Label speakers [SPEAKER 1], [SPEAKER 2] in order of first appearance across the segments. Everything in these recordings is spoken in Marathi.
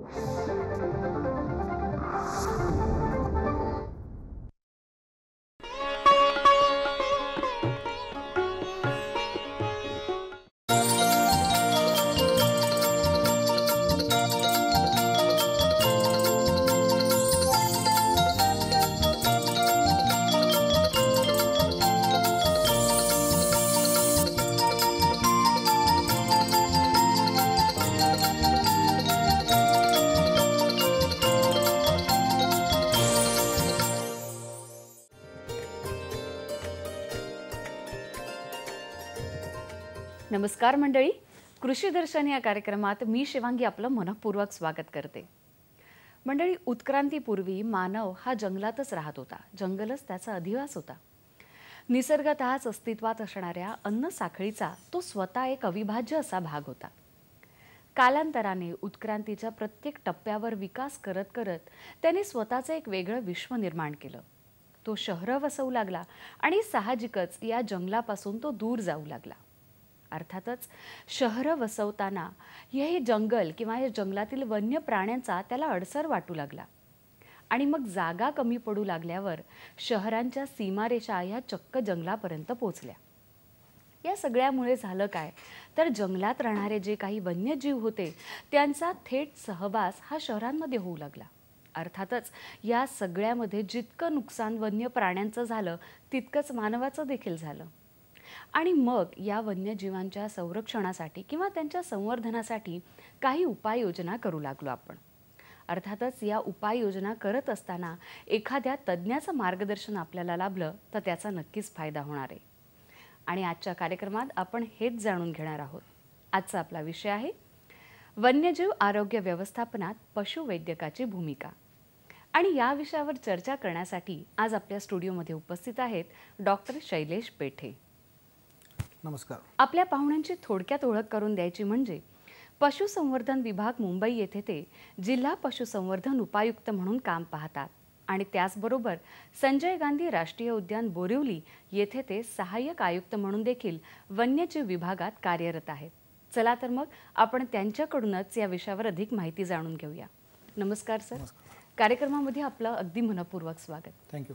[SPEAKER 1] you नमस्कार मंडळी कृषी दर्शन या कार्यक्रमात मी शिवांगी आपलं मनपूर्वक स्वागत करते मंडळी उत्क्रांतीपूर्वी मानव हा जंगलातच राहत होता जंगलच त्याचा अधिवास होता निसर्गतःच अस्तित्वात असणाऱ्या अन्न साखळीचा तो स्वतः एक अविभाज्य असा भाग होता कालांतराने उत्क्रांतीच्या प्रत्येक टप्प्यावर विकास करत करत त्याने स्वतःचं एक वेगळं विश्व निर्माण केलं तो शहरं वसवू लागला आणि साहजिकच या जंगलापासून तो दूर जाऊ लागला अर्थातच शहर वसवताना हे जंगल किंवा हे जंगलातील वन्य प्राण्यांचा त्याला अडसर वाटू लागला आणि मग जागा कमी पडू लागल्यावर शहरांच्या सीमारेषा ह्या चक्क जंगलापर्यंत पोचल्या या सगळ्यामुळे झालं काय तर जंगलात राहणारे जे काही वन्यजीव होते त्यांचा थेट सहवास हा शहरांमध्ये होऊ लागला अर्थातच या सगळ्यामध्ये जितकं नुकसान वन्य प्राण्यांचं झालं तितकंच मानवाचं देखील झालं आणि मग या वन्यजीवांच्या संरक्षणासाठी किंवा त्यांच्या संवर्धनासाठी काही उपाययोजना करू लागलो आपण अर्थातच या उपाययोजना करत असताना एखाद्या तज्ज्ञाचं मार्गदर्शन आपल्याला लाभलं तर त्याचा नक्कीच फायदा होणार आहे आणि आजच्या कार्यक्रमात आपण हेच जाणून घेणार आहोत आजचा आपला विषय आहे वन्यजीव आरोग्य व्यवस्थापनात पशुवैद्यकाची भूमिका आणि या विषयावर चर्चा करण्यासाठी आज आपल्या स्टुडिओमध्ये उपस्थित आहेत डॉक्टर शैलेश पेठे नमस्कार आपल्या पाहुण्यांची थोडक्यात ओळख करून द्यायची म्हणजे पशुसंवर्धन विभाग मुंबई येथे ते जिल्हा पशुसंवर्धन उपायुक्त म्हणून काम पाहतात आणि त्याचबरोबर संजय गांधी राष्ट्रीय उद्यान बोरिवली येथे ते सहाय्यक आयुक्त म्हणून देखील वन्यजीव विभागात कार्यरत आहेत चला तर मग आपण त्यांच्याकडूनच या विषयावर अधिक माहिती जाणून घेऊया नमस्कार सर कार्यक्रमामध्ये आपलं अगदी मनपूर्वक स्वागत थँक्यू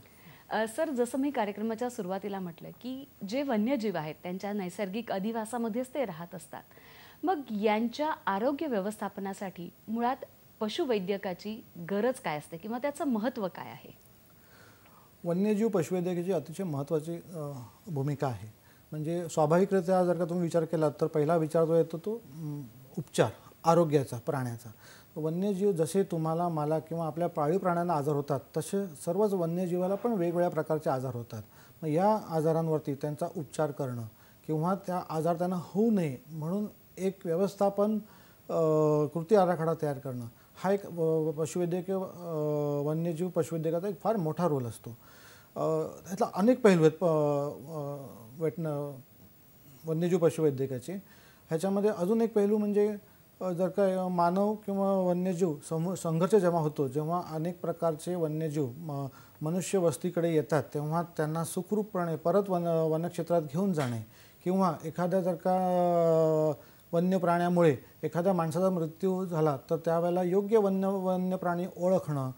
[SPEAKER 1] सर जसं मी कार्यक्रमाच्या सुरुवातीला म्हटलं की जे वन्यजीव आहेत त्यांच्या नैसर्गिक अधिवासामध्येच ते राहत असतात मग यांच्या आरोग्य व्यवस्थापनासाठी मुळात पशुवैद्यकाची गरज काय असते किंवा त्याचं महत्त्व काय आहे
[SPEAKER 2] वन्यजीव पशुवैद्यकाची अतिशय महत्त्वाची भूमिका आहे म्हणजे स्वाभाविकरित्या जर का तुम्ही विचार केला तर पहिला विचार जो येतो तो उपचार आरोग्याचा प्राण्याचा वन्यजीव जसे तुम्हाला मला किंवा आपल्या पाळीव प्राण्यांना आजार होतात तसे सर्वच वन्यजीवाला पण वेगवेगळ्या प्रकारचे आजार होतात मग या आजारांवरती त्यांचा उपचार करणं किंवा त्या आजार त्यांना होऊ नये म्हणून एक व्यवस्थापन कृती आराखडा तयार करणं हा एक पशुवैद्यकीय वन्यजीव पशुवैद्यकाचा एक फार मोठा रोल असतो त्यातला अनेक पैलू आहेत वेटन वन्यजीव पशुवैद्यकाचे ह्याच्यामध्ये अजून एक पैलू म्हणजे जर का मानव किंवा वन्यजीव संघर्ष जेव्हा होतो जेव्हा अनेक प्रकारचे वन्यजीव म मनुष्य वस्तीकडे येतात तेव्हा त्यांना सुखरूपपणे परत वन वनक्षेत्रात घेऊन जाणे किंवा एखाद्या जर का वन्य प्राण्यामुळे एखाद्या माणसाचा मृत्यू झाला तर त्यावेळेला योग्य वन्य वन्य प्राणी ओळखणं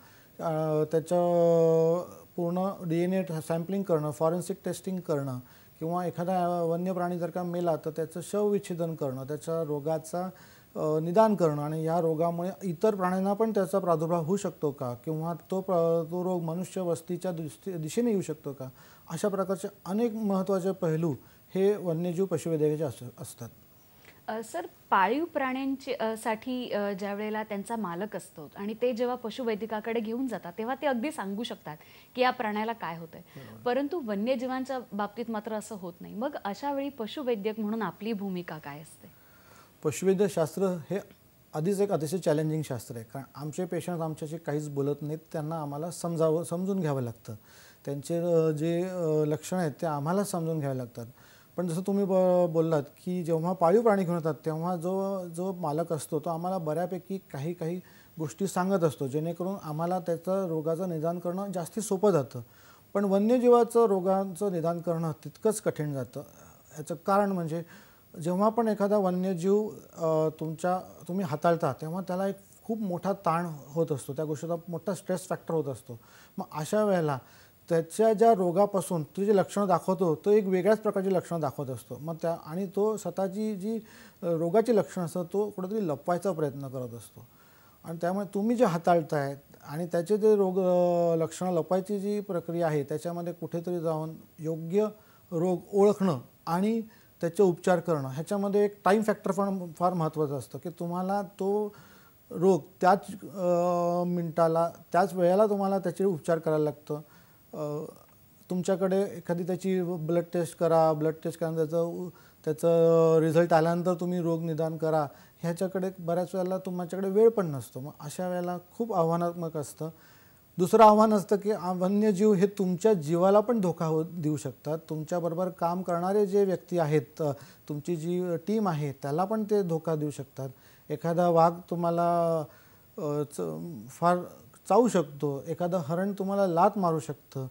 [SPEAKER 2] त्याचं पूर्ण डी एन ए सॅम्पलिंग करणं फॉरेन्सिक टेस्टिंग करणं किंवा एखादा वन्य प्राणी जर का मेला तर त्याचं शवविच्छेदन करणं त्याच्या रोगाचा निदान करणं आणि या रोगामुळे इतर प्राण्यांना पण त्याचा प्रादुर्भाव होऊ शकतो का किंवा तो प्र तो रोग मनुष्य वस्तीच्या दृष्टी दिशेने येऊ शकतो का अशा प्रकारचे अनेक महत्त्वाचे पैलू हे वन्यजीव पशुवैद्यकाचे असतात
[SPEAKER 1] सर पाळीव प्राण्यांची साठी ज्या वेळेला त्यांचा मालक असतो आणि ते जेव्हा पशुवैद्यकाकडे घेऊन जातात तेव्हा ते अगदी सांगू शकतात की या प्राण्याला काय होतं परंतु वन्यजीवांच्या बाबतीत मात्र असं होत नाही मग अशा वेळी पशुवैद्यक म्हणून आपली भूमिका काय असते
[SPEAKER 2] पशुवैद्य शास्त्र हे आधीच एक अतिशय चॅलेंजिंग शास्त्र आहे कारण आमचे पेशंट आमच्याशी काहीच बोलत नाहीत त्यांना आम्हाला समजावं समजून घ्यावं लागतं त्यांचे जे लक्षणं आहेत ते आम्हाला समजून घ्यावे लागतात पण जसं तुम्ही ब बोललात की जेव्हा पाळीव प्राणी घेऊन येतात तेव्हा जो जो मालक असतो तो आम्हाला बऱ्यापैकी काही काही गोष्टी सांगत असतो जेणेकरून आम्हाला त्याचं रोगाचं निदान करणं जास्ती सोपं जातं पण वन्यजीवाचं रोगांचं निदान करणं तितकंच कठीण जातं याचं कारण म्हणजे जेव्हा पण एखादा वन्यजीव तुमच्या तुम्ही हाताळता तेव्हा त्याला एक खूप मोठा ताण होत असतो त्या गोष्टीचा मोठा स्ट्रेस फॅक्टर होत असतो मग अशा वेळेला त्याच्या ज्या रोगापासून तो जे लक्षणं दाखवतो तो एक वेगळ्याच प्रकारची लक्षणं दाखवत असतो मग त्या आणि तो स्वतःची जी रोगाची लक्षणं असतात तो कुठेतरी लपवायचा प्रयत्न करत असतो आणि त्यामुळे तुम्ही जे हाताळताय आणि त्याचे जे रोग लक्षणं लपायची जी प्रक्रिया आहे त्याच्यामध्ये कुठेतरी जाऊन योग्य रोग ओळखणं आणि त्याचे उपचार करणं ह्याच्यामध्ये एक टाईम फॅक्टर पण फार महत्त्वाचं असतं की तुम्हाला तो रोग त्याच मिनटाला त्याच वेळेला तुम्हाला त्याचे उपचार करायला लागतं तुमच्याकडे एखादी त्याची ब्लड टेस्ट करा ब्लड टेस्ट करा त्याचं त्याचं रिझल्ट आल्यानंतर तुम्ही रोग निदान करा ह्याच्याकडे बऱ्याच वेळेला तुमच्याकडे वेळ पण नसतो मग अशा वेळेला खूप आव्हानात्मक असतं दुसरं आव्हान असतं की वन्यजीव हे तुमच्या जीवाला पण धोका हो देऊ शकतात तुमच्याबरोबर काम करणारे जे व्यक्ती आहेत तुमची जी टीम आहे त्याला पण ते धोका देऊ शकतात एखादा वाघ तुम्हाला च फार चावू शकतो एखादं हरण तुम्हाला लात मारू शकतं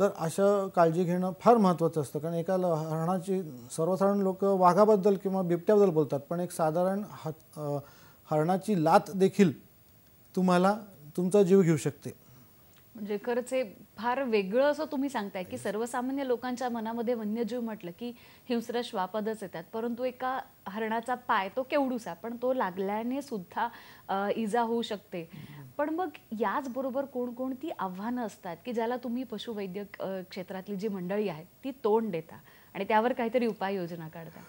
[SPEAKER 2] तर अशा काळजी घेणं फार महत्त्वाचं असतं कारण एका हरणाची सर्वसाधारण लोक वाघाबद्दल किंवा बिबट्याबद्दल बोलतात पण एक साधारण हरणाची लात देखील तुम्हाला तुमचा जीव घेऊ शकते
[SPEAKER 1] म्हणजे खरंच हे फार वेगळं असं तुम्ही सांगताय की सर्वसामान्य लोकांच्या मनामध्ये वन्यजीव म्हटलं की हिंस्र श्वापदच येतात परंतु एका हरणाचा पाय तो आहे पण तो लागल्याने सुद्धा इजा होऊ शकते पण मग याचबरोबर कोणकोणती आव्हानं असतात की ज्याला तुम्ही पशुवैद्यक क्षेत्रातली जी मंडळी आहेत ती तोंड देता आणि त्यावर काहीतरी उपाययोजना काढता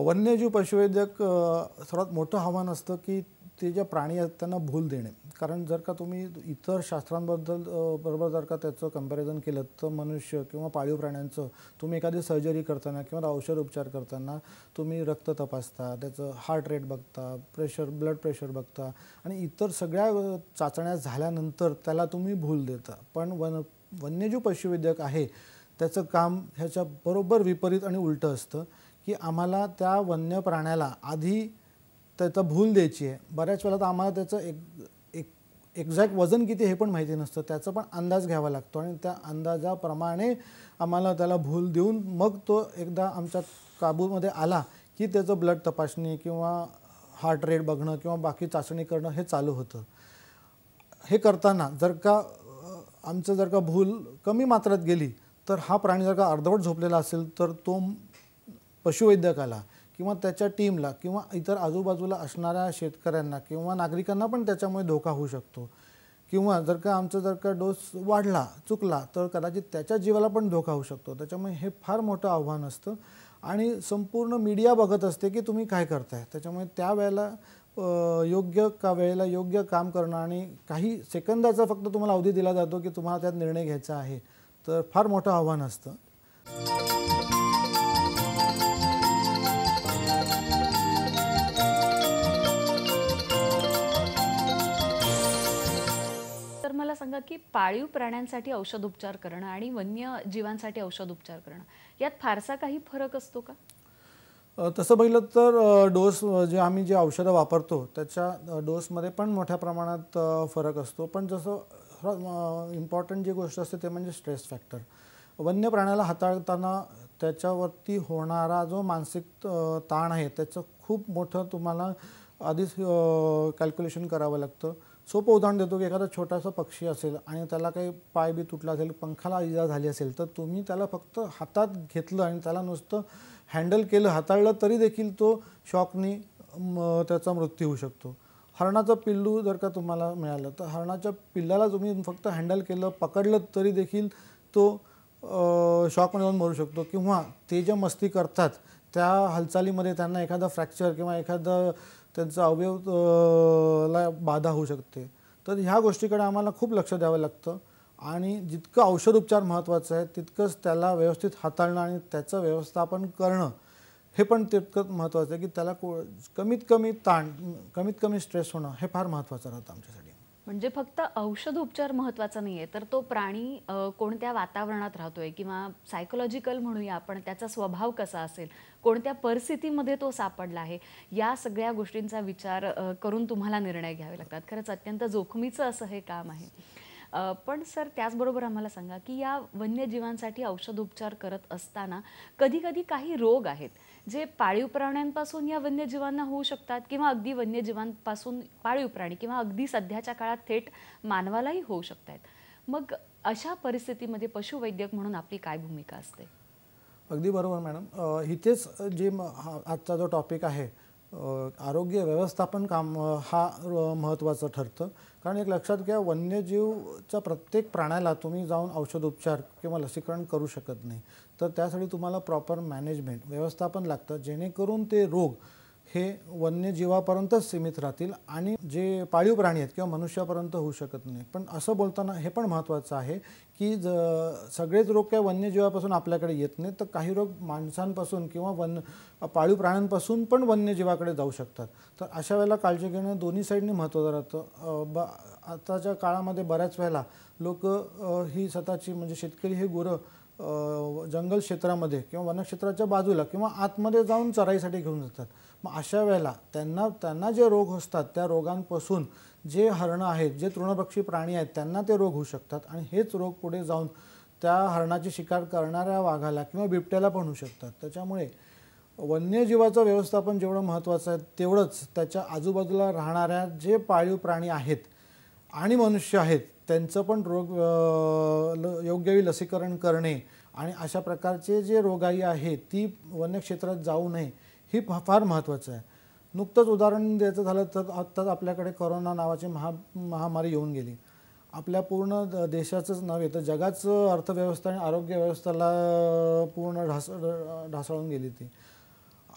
[SPEAKER 2] वन्यजीव पशुवैद्यक सर्वात मोठं आव्हान असतं की ते ज्या प्राणी आहेत त्यांना भूल देणे कारण जर का तुम्ही इतर शास्त्रांबद्दल बरोबर जर का त्याचं कम्पॅरिझन केलं तर मनुष्य किंवा पाळीव प्राण्यांचं तुम्ही एखादी सर्जरी करताना किंवा औषध उपचार करताना तुम्ही रक्त तपासता त्याचं हार्ट रेट बघता प्रेशर ब्लड प्रेशर बघता आणि इतर सगळ्या चाचण्या झाल्यानंतर त्याला तुम्ही भूल देता पण वन वन्यजीव पशुविद्यक आहे त्याचं काम ह्याच्या बरोबर विपरीत आणि उलटं असतं की आम्हाला त्या वन्य प्राण्याला आधी त्याचा भूल द्यायची आहे बऱ्याच वेळा तर आम्हाला त्याचं एक एक एक्झॅक्ट वजन किती हे पण माहिती नसतं त्याचा पण अंदाज घ्यावा लागतो आणि त्या अंदाजाप्रमाणे आम्हाला त्याला भूल देऊन मग तो एकदा आमच्या काबूमध्ये आला की त्याचं ब्लड तपासणी किंवा हार्ट रेट बघणं किंवा बाकी चाचणी करणं हे चालू होतं हे करताना जर का आमचं जर का भूल कमी मात्रात गेली तर हा प्राणी जर का अर्धवट झोपलेला असेल तर तो पशुवैद्यकाला किंवा त्याच्या टीमला किंवा इतर आजूबाजूला असणाऱ्या शेतकऱ्यांना किंवा नागरिकांना पण त्याच्यामुळे धोका होऊ शकतो किंवा जर का आमचा जर का डोस वाढला चुकला तर कदाचित त्याच्या जीवाला पण धोका होऊ शकतो त्याच्यामुळे हे फार मोठं आव्हान असतं आणि संपूर्ण मीडिया बघत असते की तुम्ही काय करताय त्याच्यामुळे त्यावेळेला योग्य का वेळेला योग्य काम करणं आणि काही सेकंदाचा फक्त तुम्हाला अवधी दिला जातो की तुम्हाला त्यात निर्णय घ्यायचा आहे तर फार मोठं आव्हान असतं
[SPEAKER 1] सांगा की पाळीव प्राण्यांसाठी औषध उपचार करणं आणि वन्य जीवांसाठी औषध उपचार करणं यात फारसा काही फरक असतो का
[SPEAKER 2] तसं बघितलं तर डोस जे आम्ही जे औषधं वापरतो त्याच्या डोसमध्ये पण मोठ्या प्रमाणात फरक असतो पण जसं इम्पॉर्टंट जी गोष्ट असते ते म्हणजे स्ट्रेस फॅक्टर वन्य प्राण्याला हाताळताना त्याच्यावरती होणारा जो मानसिक ताण आहे त्याचं खूप मोठं तुम्हाला आधीच कॅल्क्युलेशन करावं लागतं सोपं उदाहरण देतो की एखादा छोटासा पक्षी असेल आणि त्याला काही पाय बी तुटला असेल पंखाला इजा झाली असेल तर तुम्ही त्याला फक्त हातात घेतलं आणि त्याला नुसतं हँडल केलं हाताळलं तरी देखील तो शॉकनी त्याचा मृत्यू होऊ शकतो हरणाचं पिल्लू जर का तुम्हाला मिळालं तर हरणाच्या पिल्लाला तुम्ही फक्त हँडल केलं पकडलं तरी देखील तो शॉकने जाऊन मरू शकतो किंवा ते ज्या मस्ती करतात त्या हालचालीमध्ये त्यांना एखादा फ्रॅक्चर किंवा एखादं त्यांचा अवयव ला बाधा होऊ शकते तर ह्या गोष्टीकडे आम्हाला खूप लक्ष द्यावं लागतं आणि जितकं औषध उपचार महत्त्वाचं आहे तितकंच त्याला व्यवस्थित हाताळणं आणि त्याचं व्यवस्थापन करणं हे पण तितकंच महत्त्वाचं आहे की त्याला को कमीत कमी ताण कमीत कमी स्ट्रेस होणं हे फार महत्त्वाचं राहतं
[SPEAKER 1] आमच्यासाठी म्हणजे फक्त औषधोपचार महत्वाचा नाही आहे तर तो प्राणी कोणत्या वातावरणात राहतोय किंवा सायकोलॉजिकल म्हणूया आपण त्याचा स्वभाव कसा असेल कोणत्या परिस्थितीमध्ये तो सापडला आहे या सगळ्या गोष्टींचा विचार करून तुम्हाला निर्णय घ्यावे लागतात खरंच अत्यंत जोखमीचं असं हे काम आहे पण सर त्याचबरोबर आम्हाला सांगा की या वन्यजीवांसाठी औषधोपचार करत असताना कधी कधी काही रोग आहेत जे पाळीव प्राण्यांपासून या वन्यजीवांना होऊ शकतात किंवा अगदी वन्यजीवांपासून पाळीव प्राणी किंवा अगदी सध्याच्या काळात थेट मानवालाही होऊ शकत आहेत मग अशा परिस्थितीमध्ये पशुवैद्यक म्हणून आपली काय भूमिका असते
[SPEAKER 2] अगदी बरोबर मॅडम इथेच जे आजचा जो टॉपिक आहे आरोग्य व्यवस्थापन काम हा महत्त्वाचं ठरतं कारण एक लक्षात घ्या वन्यजीवचा प्रत्येक प्राण्याला तुम्ही जाऊन औषधोपचार किंवा लसीकरण करू शकत नाही तर त्यासाठी तुम्हाला प्रॉपर मॅनेजमेंट व्यवस्थापन लागतं जेणेकरून ते रोग हे वन्यजीवापर्यंतच सीमित राहतील आणि जे पाळीव प्राणी आहेत किंवा मनुष्यापर्यंत होऊ शकत नाही पण असं बोलताना हे पण महत्त्वाचं आहे की ज सगळेच रोग काय वन्यजीवापासून आपल्याकडे येत नाहीत तर काही रोग माणसांपासून किंवा वन पाळीव प्राण्यांपासून पण वन्यजीवाकडे जाऊ शकतात तर अशा वेळेला काळजी घेणं दोन्ही साईडने महत्त्वाचं राहतं ब आताच्या काळामध्ये बऱ्याच वेळेला लोक ही स्वतःची म्हणजे शेतकरी हे गुरं जंगल क्षेत्रामध्ये किंवा वनक्षेत्राच्या बाजूला किंवा आतमध्ये जाऊन चराईसाठी घेऊन जातात मग अशा वेळेला त्यांना त्यांना जे रोग असतात त्या रोगांपासून जे हरणं आहेत जे तृणपक्षी प्राणी आहेत त्यांना ते रोग होऊ शकतात आणि हेच रोग पुढे जाऊन त्या हरणाची शिकार करणाऱ्या वाघाला किंवा बिबट्याला पण होऊ शकतात त्याच्यामुळे वन्यजीवाचं व्यवस्थापन जेवढं महत्त्वाचं आहे तेवढंच त्याच्या आजूबाजूला राहणाऱ्या जे पाळीव प्राणी आहेत आणि मनुष्य आहेत त्यांचं पण रोग वेळी लसीकरण करणे आणि अशा प्रकारचे जे रोगाई आहे ती वन्यक्षेत्रात जाऊ नये ही फार महत्त्वाचं आहे नुकतंच उदाहरण द्यायचं झालं तर आत्ताच आपल्याकडे करोना नावाची महा महामारी येऊन गेली आपल्या पूर्ण देशाचंच नव्हे तर जगाचं अर्थव्यवस्था आणि आरोग्य व्यवस्थेला पूर्ण ढास ढासळून गेली ती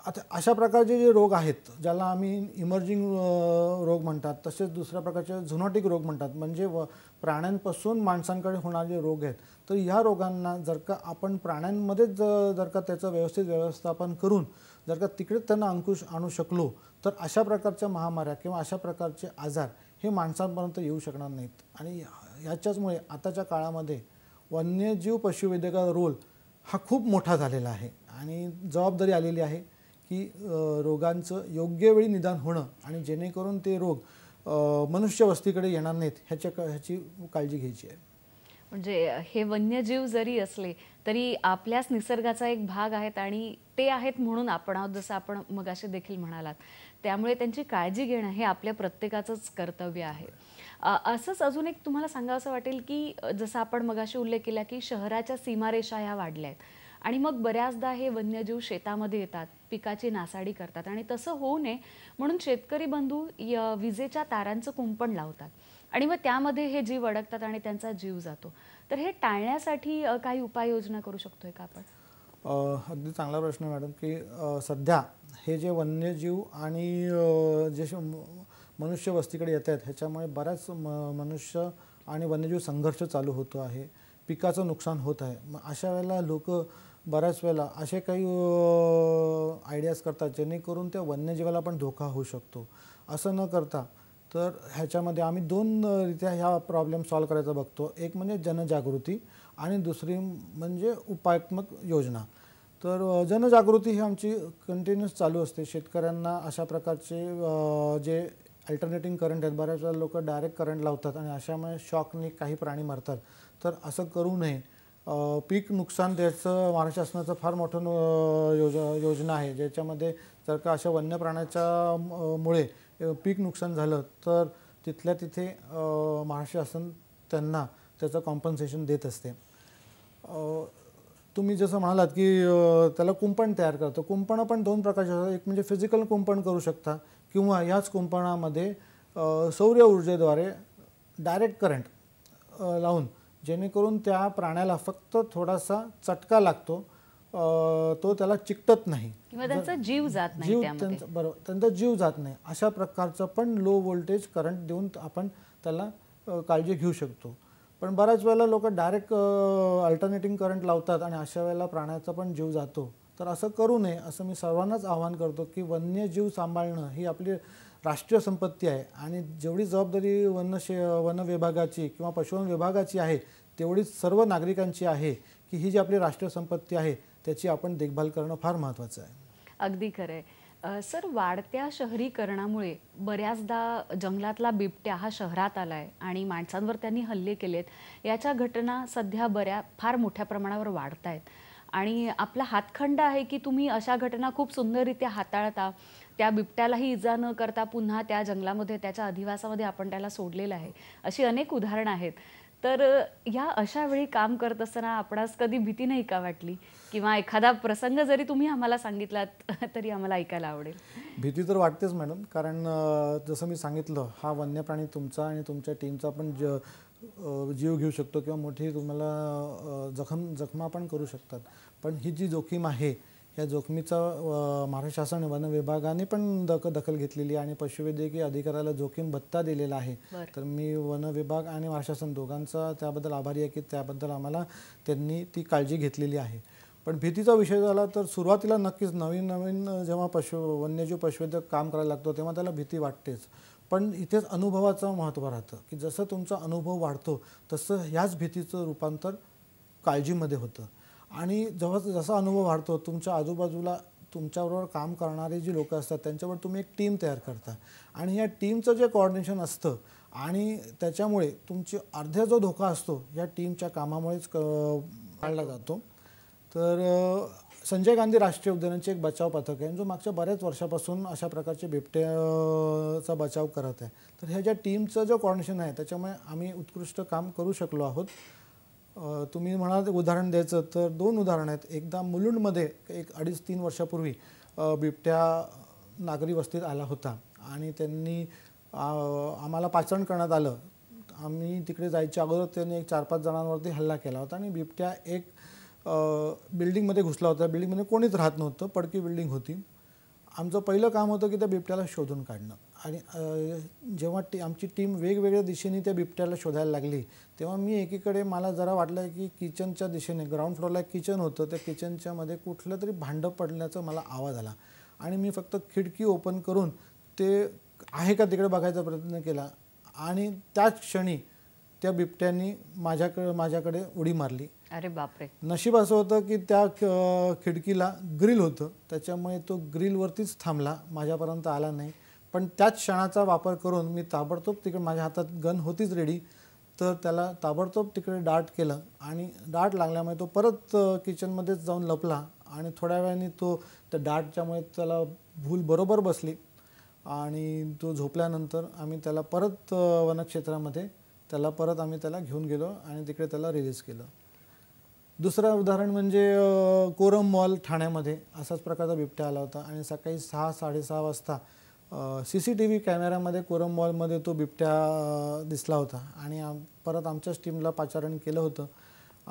[SPEAKER 2] आता अशा प्रकारचे जे रोग आहेत ज्याला आम्ही इमर्जिंग रोग म्हणतात तसेच दुसऱ्या प्रकारचे झुनॉटिक रोग म्हणतात म्हणजे व प्राण्यांपासून माणसांकडे होणारे रोग आहेत तर ह्या रोगांना जर का आपण प्राण्यांमध्येच जर का त्याचं व्यवस्थित व्यवस्थापन करून जर का तिकडे त्यांना अंकुश आणू शकलो तर अशा प्रकारच्या महामाऱ्या किंवा अशा प्रकारचे आजार हे माणसांपर्यंत येऊ शकणार नाहीत आणि ह्याच्याचमुळे आताच्या काळामध्ये वन्यजीव पशुवैद्यका रोल हा खूप मोठा झालेला आहे आणि जबाबदारी आलेली आहे की रोगांचं योग्य वेळी निदान होणं आणि जेणेकरून ते रोग मनुष्य वस्तीकडे येणार नाहीत ह्याच्या ह्याची काळजी घ्यायची आहे
[SPEAKER 1] म्हणजे हे वन्यजीव जरी असले तरी आपल्याच निसर्गाचा एक भाग आहेत आणि ते आहेत म्हणून आपण आहोत जसं आपण मगाशी देखील म्हणालात त्यामुळे त्यांची काळजी घेणं हे आपल्या प्रत्येकाचंच कर्तव्य आहे असंच अजून एक तुम्हाला सांगावं असं वाटेल की जसं आपण मगाशी उल्लेख केला की शहराच्या सीमारेषा ह्या वाढल्या आहेत आणि मग बऱ्याचदा हे वन्यजीव शेतामध्ये येतात पिकाची नासाडी करतात आणि तसं होऊ नये म्हणून शेतकरी बंधू विजेच्या तारांचं कुंपण लावतात आणि मग त्यामध्ये हे जीव अडकतात आणि त्यांचा जीव जातो तर हे टाळण्यासाठी काही उपाययोजना करू शकतोय का आपण
[SPEAKER 2] अगदी चांगला प्रश्न मॅडम की सध्या हे जे वन्यजीव आणि जे मनुष्य वस्तीकडे येत आहेत ह्याच्यामुळे बऱ्याच म मनुष्य आणि वन्यजीव संघर्ष चालू होतो आहे पिकाचं नुकसान होत आहे मग अशा वेळेला लोक बऱ्याच वेळेला असे काही आयडियाज करतात जेणेकरून त्या वन्यजीवाला पण धोका होऊ शकतो असं न करता तर ह्याच्यामध्ये आम्ही दोन रित्या ह्या प्रॉब्लेम सॉल्व करायचा बघतो एक म्हणजे जनजागृती आणि दुसरी म्हणजे उपायात्मक योजना तर जनजागृती ही आमची कंटिन्युअस चालू असते शेतकऱ्यांना अशा प्रकारचे जे अल्टरनेटिंग करंट आहेत बऱ्याच वेळा लोक डायरेक्ट करंट लावतात आणि अशामुळे शॉकने काही प्राणी मरतात तर असं करू नये पीक नुकसान द्यायचं महाराष्ट्र शासनाचं फार मोठं योज योजना आहे ज्याच्यामध्ये जर का अशा वन्य प्राण्याच्या मुळे पीक नुकसान झालं तर तिथल्या तिथे महाराष्ट्र शासन त्यांना त्याचं कॉम्पन्सेशन देत असते तुम्ही जसं म्हणालात की त्याला कुंपण तयार करतो कुंपणं पण दोन प्रकारचे असतात एक म्हणजे फिजिकल कुंपण करू शकता किंवा याच कुंपणामध्ये सौर ऊर्जेद्वारे डायरेक्ट करंट लावून जेणेकरून त्या प्राण्याला फक्त थोडासा चटका लागतो तो त्याला चिकटत नाही
[SPEAKER 1] जीव जात नाही
[SPEAKER 2] जीव जात नाही अशा प्रकारचं पण लो व्होल्टेज करंट देऊन आपण त्याला काळजी घेऊ शकतो पण बऱ्याच वेळेला लोक डायरेक्ट अल्टरनेटिंग करंट लावतात आणि अशा वेळेला प्राण्याचा पण जीव जातो तर असं करू नये असं मी सर्वांनाच आवाहन करतो की वन्यजीव सांभाळणं ही आपली राष्ट्रीय संपत्ती आहे आणि जेवढी जबाबदारी वनशे वन विभागाची किंवा पशुवन विभागाची आहे तेवढीच सर्व नागरिकांची आहे की ही जी आपली राष्ट्रीय संपत्ती आहे त्याची आपण देखभाल करणं फार महत्त्वाचं आहे
[SPEAKER 1] अगदी खरं आहे सर वाढत्या शहरीकरणामुळे बऱ्याचदा जंगलातला बिबट्या हा शहरात आला आहे आणि माणसांवर त्यांनी हल्ले केलेत याच्या घटना सध्या बऱ्या फार मोठ्या प्रमाणावर वाढत आहेत आणि आपला हातखंड आहे की तुम्ही अशा घटना खूप सुंदररित्या हाताळता त्या बिबट्यालाही इजा न करता पुन्हा त्या जंगलामध्ये त्याच्या अधिवासामध्ये आपण त्याला सोडलेलं आहे अशी अनेक उदाहरणं आहेत तर या अशा वेळी काम करत असताना आपणास कधी भीती नाही का वाटली किंवा एखादा प्रसंग जरी तुम्ही आम्हाला सांगितलात तरी आम्हाला ऐकायला आवडेल
[SPEAKER 2] भीती तर वाटतेच मॅडम कारण जसं मी सांगितलं हा वन्य प्राणी तुमचा आणि तुमच्या टीमचा पण ज जीव घेऊ शकतो किंवा मोठी तुम्हाला जखम जखमा पण करू शकतात पण ही जी जोखीम आहे या जोखमीचा महाराष्ट्र शासन वन विभागाने पण दख दखल घेतलेली आणि पशुवैद्यकीय अधिकाऱ्याला जोखीम भत्ता दिलेला आहे तर मी वन विभाग आणि महाराष्ट्र शासन दोघांचा त्याबद्दल आभारी आहे की त्याबद्दल आम्हाला त्यांनी ती काळजी घेतलेली आहे पण भीतीचा विषय झाला तर सुरुवातीला नक्कीच नवीन नवीन जेव्हा पशु वन्यजीव पशुवैद्यक काम करायला लागतो तेव्हा त्याला भीती वाटतेच पण इथेच अनुभवाचं महत्त्व राहतं की जसं तुमचा अनुभव वाढतो तसं ह्याच भीतीचं रूपांतर काळजीमध्ये होतं आणि जेव्हा जसा अनुभव वाढतो तुमच्या आजूबाजूला तुमच्याबरोबर काम करणारे जी लोकं असतात त्यांच्यावर तुम्ही एक टीम तयार करता आणि या टीमचं जे कॉर्डिनेशन असतं आणि त्याच्यामुळे तुमची अर्ध्या जो धोका असतो या टीमच्या कामामुळेच क जातो तर संजय गांधी राष्ट्रीय उद्यानाचे एक बचाव पथक आहे जो मागच्या बऱ्याच वर्षापासून अशा प्रकारचे बिबट्याचा बचाव करत आहे तर ह्या ज्या टीमचं जो कॉर्डिनेशन आहे त्याच्यामुळे आम्ही उत्कृष्ट काम करू शकलो आहोत तुम्ही म्हणाल उदाहरण द्यायचं तर दोन उदाहरणं आहेत एकदा मुलुंडमध्ये एक अडीच तीन वर्षापूर्वी बिबट्या नागरी वस्तीत आला होता आणि त्यांनी आम्हाला पाचरण करण्यात आलं आम्ही तिकडे जायच्या अगोदर त्यांनी एक चार पाच जणांवरती हल्ला केला होता आणि बिबट्या एक बिल्डिंगमध्ये घुसला होता बिल्डिंगमध्ये कोणीच राहत नव्हतं पडकी बिल्डिंग होती आमचं पहिलं काम होतं की त्या बिबट्याला शोधून काढणं आणि जेव्हा टी आमची टीम वेगवेगळ्या दिशेने त्या बिबट्याला शोधायला लागली तेव्हा मी एकीकडे मला जरा वाटलं की किचनच्या दिशेने ग्राउंड फ्लोअरला किचन होतं त्या किचनच्यामध्ये कुठलं तरी भांडं पडण्याचा मला आवाज आला आणि मी फक्त खिडकी ओपन करून ते आहे का तिकडे बघायचा प्रयत्न केला आणि त्याच क्षणी त्या बिबट्यांनी माझ्याकडे माझ्याकडे उडी मारली अरे बापरे नशीब असं होतं की त्या खिडकीला ग्रिल होतं त्याच्यामुळे तो ग्रिलवरतीच थांबला माझ्यापर्यंत आला नाही पण त्याच क्षणाचा वापर करून मी ताबडतोब तिकडे माझ्या हातात गन होतीच रेडी तर त्याला ताबडतोब तिकडे डाट केलं आणि डाट लागल्यामुळे तो परत किचनमध्येच जाऊन लपला आणि थोड्या वेळाने तो त्या डाटच्यामुळे त्याला भूल बरोबर बसली आणि तो झोपल्यानंतर आम्ही त्याला परत वनक्षेत्रामध्ये त्याला परत आम्ही त्याला घेऊन गेलो आणि तिकडे त्याला रिलीज केलं दुसरं उदाहरण म्हणजे कोरम मॉल ठाण्यामध्ये असाच प्रकारचा बिबट्या आला होता आणि सकाळी सहा साडेसहा वाजता सी सी टी व्ही कॅमेऱ्यामध्ये कोरम मॉलमध्ये तो बिबट्या दिसला होता आणि आम परत आमच्याच टीमला पाचारण केलं होतं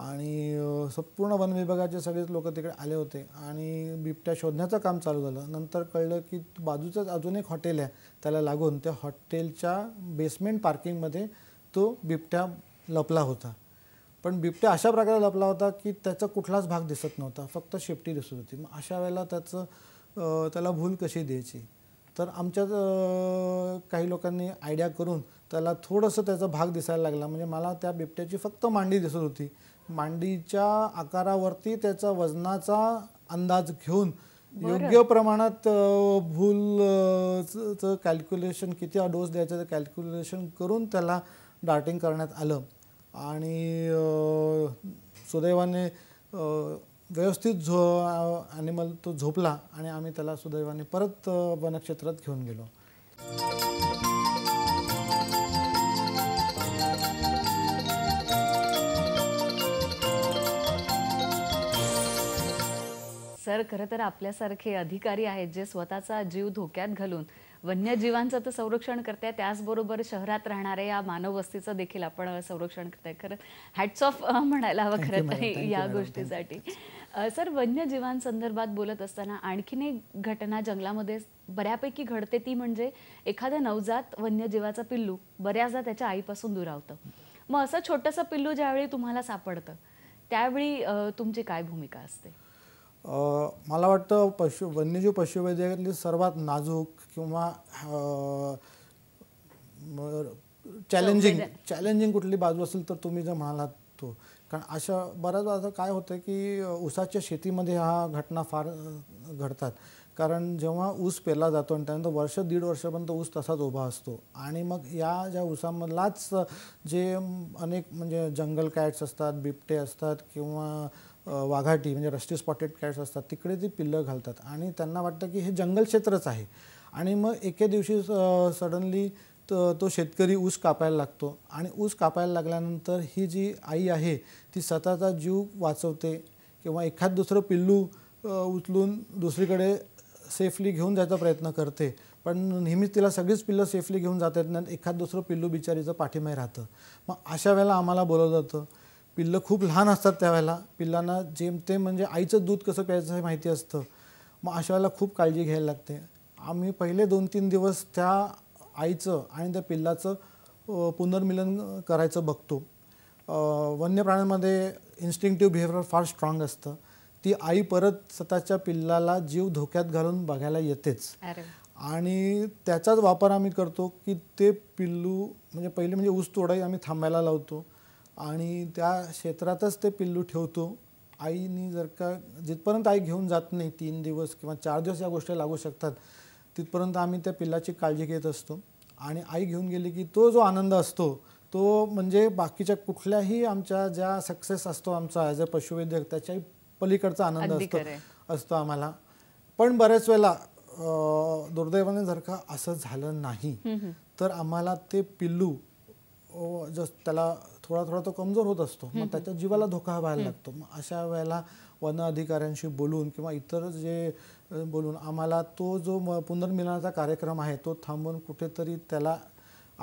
[SPEAKER 2] आणि संपूर्ण वन विभागाचे सगळेच लोक तिकडे आले होते आणि बिबट्या शोधण्याचं काम चालू झालं नंतर कळलं की बाजूचंच अजून एक हॉटेल आहे त्याला लागून त्या हॉटेलच्या बेसमेंट पार्किंगमध्ये तो बिबट्या लपला होता पण बिबट्या अशा प्रकारे लपला होता की त्याचा कुठलाच भाग दिसत नव्हता फक्त शेपटी दिसत होती मग अशा वेळेला त्याचं त्याला भूल कशी द्यायची तर आमच्या काही लोकांनी आयडिया करून त्याला थोडंसं त्याचा भाग दिसायला लागला म्हणजे मला त्या बिबट्याची फक्त मांडी दिसत होती मांडीच्या आकारावरती त्याचा वजनाचा अंदाज घेऊन योग्य प्रमाणात भूल कॅल्क्युलेशन किती डोस द्यायचा ते कॅल्क्युलेशन करून त्याला डार्टिंग करण्यात आलं आणि सुदैवाने व्यवस्थित झो ॲनिमल तो झोपला आणि आम्ही त्याला सुदैवाने परत वनक्षेत्रात घेऊन गेलो
[SPEAKER 1] सर खरं तर आपल्यासारखे अधिकारी आहेत जे स्वतःचा जीव धोक्यात घालून वन्यजीवांचं तर संरक्षण करते त्याचबरोबर शहरात राहणाऱ्या या मानव वस्तीचं देखील आपण संरक्षण करताय खरं हॅट्स ऑफ म्हणायला हवं खरं तर या गोष्टीसाठी सर वन्यजीवांसंदर्भात बोलत असताना आणखीन एक घटना जंगलामध्ये बऱ्यापैकी घडते ती म्हणजे एखाद्या नवजात वन्यजीवाचा पिल्लू बऱ्याचदा त्याच्या आईपासून दुरावतं मग असं छोटंसं पिल्लू ज्यावेळी तुम्हाला सापडतं त्यावेळी तुमची काय भूमिका असते
[SPEAKER 2] मला वाटतं पशु वन्यजीव पशुवैद्यकातली सर्वात नाजूक किंवा चॅलेंजिंग चॅलेंजिंग कुठली बाजू असेल तर तुम्ही जर म्हणालात तो कारण अशा बऱ्याच वाजता काय होतं की ऊसाच्या शेतीमध्ये हा घटना फार घडतात कारण जेव्हा ऊस पेरला जातो आणि त्यानंतर वर्ष दीड वर्षापर्यंत ऊस तसाच उभा असतो आणि मग या ज्या ऊसामधलाच जे अनेक म्हणजे जंगल कॅट्स असतात बिबटे असतात किंवा वाघाटी म्हणजे रस्टी स्पॉटेड कॅट्स असतात तिकडे ती पिल्लं घालतात आणि त्यांना वाटतं की हे जंगल क्षेत्रच आहे आणि मग एके दिवशी सडनली तो तो शेतकरी ऊस कापायला लागतो आणि ऊस कापायला लागल्यानंतर ही जी आई आहे ती स्वतःचा जीव वाचवते किंवा एखाद दुसरं पिल्लू उचलून दुसरीकडे सेफली घेऊन जायचा प्रयत्न करते पण नेहमीच तिला सगळीच पिल्लं सेफली घेऊन जात येत नाहीत एखाद दुसरं पिल्लू बिचारीचं पाठीमाय राहतं मग अशा वेळेला आम्हाला बोलवलं जातं पिल्लं खूप लहान असतात त्यावेळेला पिल्लांना ते म्हणजे आईचं दूध कसं प्यायचं हे माहिती असतं मग अशा वेळेला खूप काळजी घ्यायला लागते आम्ही पहिले दोन तीन दिवस त्या आईचं आणि त्या पिल्लाचं पुनर्मिलन करायचं बघतो वन्य प्राण्यांमध्ये इन्स्टिंक्टिव्ह बिहेवियर फार स्ट्रॉंग असतं ती आई परत स्वतःच्या पिल्लाला जीव धोक्यात घालून बघायला येतेच आणि त्याचाच वापर आम्ही करतो की ते पिल्लू म्हणजे पहिले म्हणजे ऊस तोडाई आम्ही थांबायला लावतो आणि त्या क्षेत्रातच ते पिल्लू ठेवतो आईनी जर का जिथपर्यंत आई घेऊन जात नाही तीन दिवस किंवा चार दिवस या गोष्टी लागू शकतात तिथपर्यंत आम्ही त्या पिल्लाची काळजी घेत असतो आणि आई घेऊन गेली की तो जो आनंद असतो तो म्हणजे बाकीच्या कुठल्याही आमच्या ज्या सक्सेस असतो आमचा ॲज अ पशुवैद्यक त्याच्याही पलीकडचा आनंद असतो असतो आम्हाला पण बऱ्याच वेळेला दुर्दैवाने जर का असं झालं नाही तर आम्हाला ते पिल्लू जस त्याला थोडा थोडा तो कमजोर होत असतो मग त्याच्या जीवाला धोका व्हायला लागतो मग अशा वेळेला वन अधिकाऱ्यांशी बोलून किंवा इतर जे बोलून आम्हाला तो जो पुनर्मिलनाचा कार्यक्रम आहे तो थांबून कुठेतरी त्याला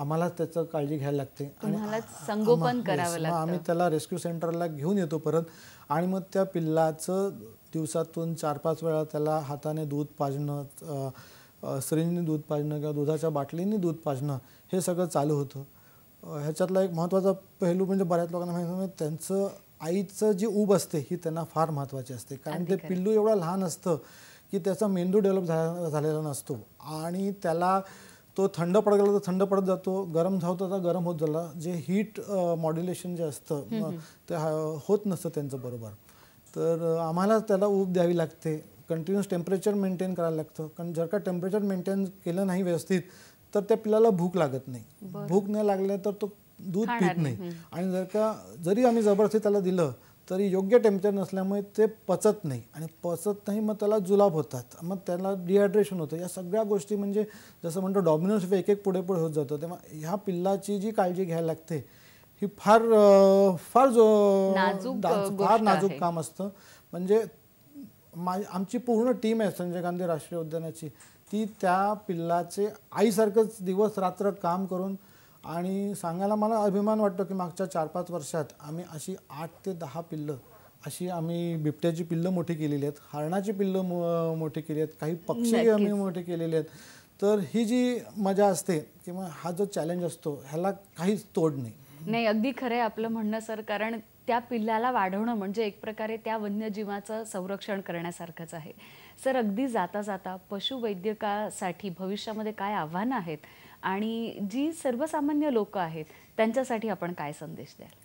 [SPEAKER 2] आम्हाला त्याचं काळजी घ्यायला लागते आणि
[SPEAKER 1] संगोपन करावं आम्ही
[SPEAKER 2] त्याला रेस्क्यू सेंटरला घेऊन येतो परत आणि मग त्या पिल्लाचं दिवसातून चार पाच वेळा त्याला हाताने दूध पाजणं सिरिंजने दूध पाजणं किंवा दुधाच्या बाटलींनी दूध पाजणं हे सगळं चालू होतं ह्याच्यातला एक महत्त्वाचा पैलू म्हणजे बऱ्याच लोकांना माहिती म्हणजे त्यांचं आईचं जी ऊब असते ही त्यांना फार महत्त्वाची असते कारण ते पिल्लू एवढं लहान असतं की त्याचा मेंदू डेव्हलप झाला झालेला नसतो आणि त्याला तो थंड पडला तर थंड पडत जातो गरम झावत तर गरम होत झाला जे हीट मॉड्युलेशन जे असतं ते होत नसतं त्यांचं बरोबर तर आम्हाला त्याला ऊब द्यावी लागते कंटिन्युअस टेम्परेचर मेंटेन करायला लागतं कारण जर का टेम्परेचर मेंटेन केलं नाही व्यवस्थित तर त्या पिल्लाला भूक लागत नाही भूक न लागल्या तर तो दूध पित नाही आणि जर का जरी आम्ही जबरदस्ती त्याला दिलं तरी योग्य टेम्परेचर नसल्यामुळे ते पचत नाही आणि पचत नाही मग त्याला जुलाब होतात मग त्याला डिहायड्रेशन होतं या सगळ्या गोष्टी म्हणजे जसं म्हणतो डॉमिनोज एक एक पुढे पुढे होत जातो तेव्हा ह्या पिल्लाची जी काळजी घ्यायला लागते ही फार फार जो फार नाजूक काम असतं म्हणजे आमची पूर्ण टीम आहे संजय गांधी राष्ट्रीय उद्यानाची ती त्या पिल्लाचे आईसारखंच दिवस रात्र काम करून आणि सांगायला मला अभिमान वाटतो की मागच्या चार पाच वर्षात आम्ही अशी आठ ते दहा पिल्लं अशी आम्ही बिबट्याची पिल्लं मोठी केलेली आहेत हरणाची पिल्लं मोठी केली आहेत काही पक्षी आम्ही मोठे केलेले आहेत तर ही जी मजा असते किंवा हा जो चॅलेंज असतो ह्याला काहीच तोड नाही
[SPEAKER 1] नाही अगदी खरं आहे आपलं म्हणणं सर कारण त्या पिल्लाला वाढवणं म्हणजे एक प्रकारे त्या वन्यजीवाचं संरक्षण करण्यासारखंच आहे सर अगदी जाता जाता पशुवैद्यकासाठी भविष्यामध्ये काय आव्हानं आहेत आणि जी सर्वसामान्य लोक आहेत त्यांच्यासाठी आपण काय संदेश द्याल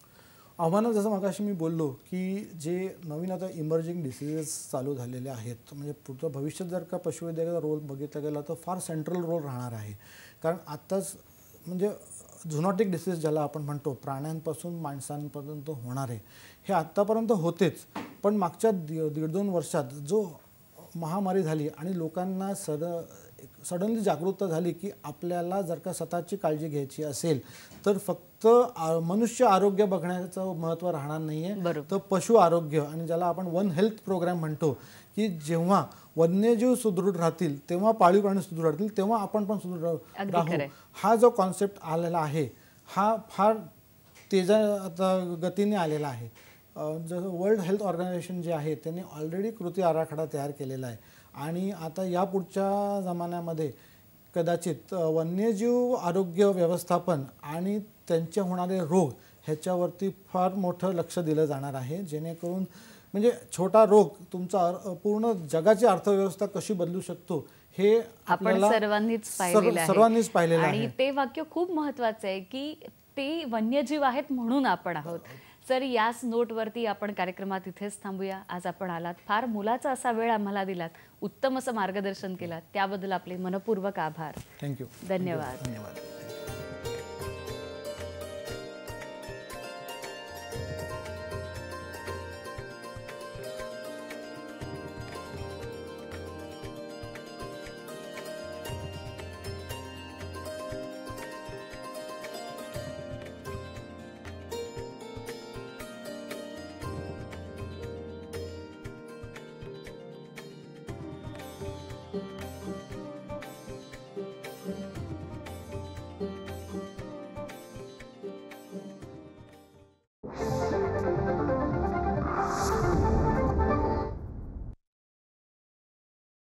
[SPEAKER 2] आव्हानं जसं मगाशी मी बोललो की जे नवीन आता इमर्जिंग डिसिजेस चालू झालेले आहेत म्हणजे पुढचं भविष्यात जर का पशुवैद्यकाचा रोल बघितला गेला तर फार सेंट्रल रोल राहणार आहे कारण आत्ताच म्हणजे झुनॉटिक डिसीज ज्याला आपण म्हणतो प्राण्यांपासून माणसांपर्यंत होणारे हे आत्तापर्यंत होतेच पण मागच्या दीड दोन वर्षात जो महामारी झाली आणि लोकांना सद सडनली जागरूकता झाली की आपल्याला जर का स्वतःची काळजी घ्यायची असेल तर फक्त मनुष्य आरोग्य बघण्याचं महत्त्व राहणार नाही आहे तर पशु आरोग्य आणि ज्याला आपण वन हेल्थ प्रोग्राम म्हणतो की जेव्हा वन्यजीव सुदृढ राहतील तेव्हा पाळीव प्राणी सुदृढ राहतील तेव्हा आपण पण सुदृढ राहू हा जो कॉन्सेप्ट आलेला आहे हा फार तेजा गतीने आलेला आहे जसं वर्ल्ड हेल्थ ऑर्गनायझेशन जे आहे त्यांनी ऑलरेडी कृती आराखडा तयार केलेला आहे आणि आता या पुढच्या जमान्यामध्ये कदाचित वन्यजीव आरोग्य व्यवस्थापन आणि त्यांचे होणारे रोग ह्याच्यावरती फार मोठं लक्ष दिलं जाणार आहे जेणेकरून म्हणजे छोटा रोग तुमचा पूर्ण जगाची अर्थव्यवस्था कशी बदलू शकतो हे आपण सर्वांनीच सर्वांनीच पाहिलेलं आहे आणि
[SPEAKER 1] ते वाक्य खूप महत्वाचं आहे की ते वन्यजीव आहेत म्हणून आपण आहोत तर याच नोटवरती आपण कार्यक्रमात इथेच थांबूया आज आपण आलात फार मुलाचा असा वेळ आम्हाला दिलात उत्तम असं मार्गदर्शन केलात त्याबद्दल आपले मनपूर्वक आभार थँक्यू धन्यवाद धन्यवाद